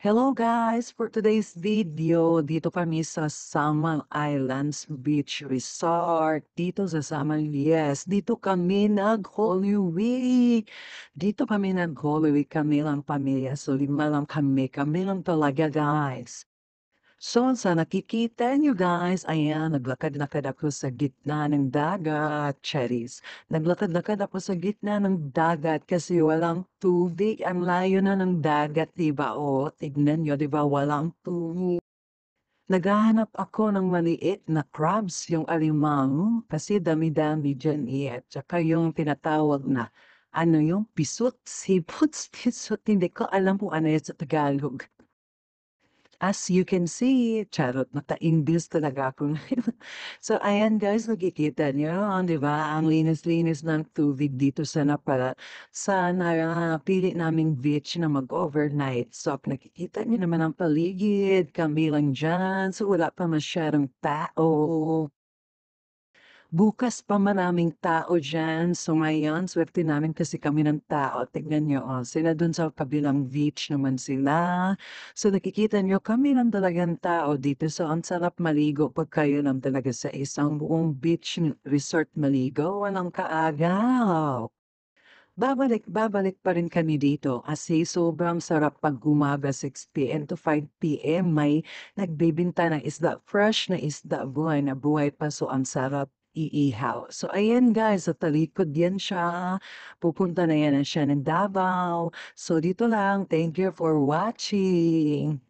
Hello guys! For today's video, dito kami sa Salmon Islands Beach Resort. Dito sa Salmon, yes. Dito kami nag-Holy Week. Dito kami nag-Holy Week. Kami lang pamilya. So lima lang kami. Kami lang talaga guys. So sa nakikita niyo guys, ayan, naglakad-lakad ako sa gitna ng dagat, cherries. Naglakad-lakad ako sa gitna ng dagat kasi walang tubig. Ang layo na ng dagat, diba? O, tignan niyo, diba? Walang tubig. Naghahanap ako ng maliit na crabs, yung alimang, kasi dami-dami dyan eh. At yung tinatawag na, ano yung pisut, siputs, pisut, hindi ko alam kung ano yun sa Tagalog. As you can see, charot, naka-English talaga ako ngayon. so, ayan guys, nakikita niyo, di ba? Ang linis-linis ng tubig dito sa napara sa napili naming beach na mag-overnight. So, nakikita niyo naman ang paligid, kami lang dyan. So, wala pa masyadong tao. Bukas pa maraming tao dyan. So ngayon, swerte namin kasi kami ng tao. Tingnan nyo, oh, sila dun sa kabilang beach naman sila. So nakikita nyo, kami ng talagang tao dito. So ang sarap maligo pag kayo lang talaga sa isang buong beach resort maligo. Walang kaagaw. Babalik, babalik pa rin kami dito kasi sobrang sarap pag gumaga 6pm to 5pm may nagbibinta ng isda, fresh na isda, buhay na buhay pa so ang sarap iihaw. So, ayan guys, sa talikod yan siya. Pupunta na yan na siya ng Davao. So, dito lang. Thank you for watching.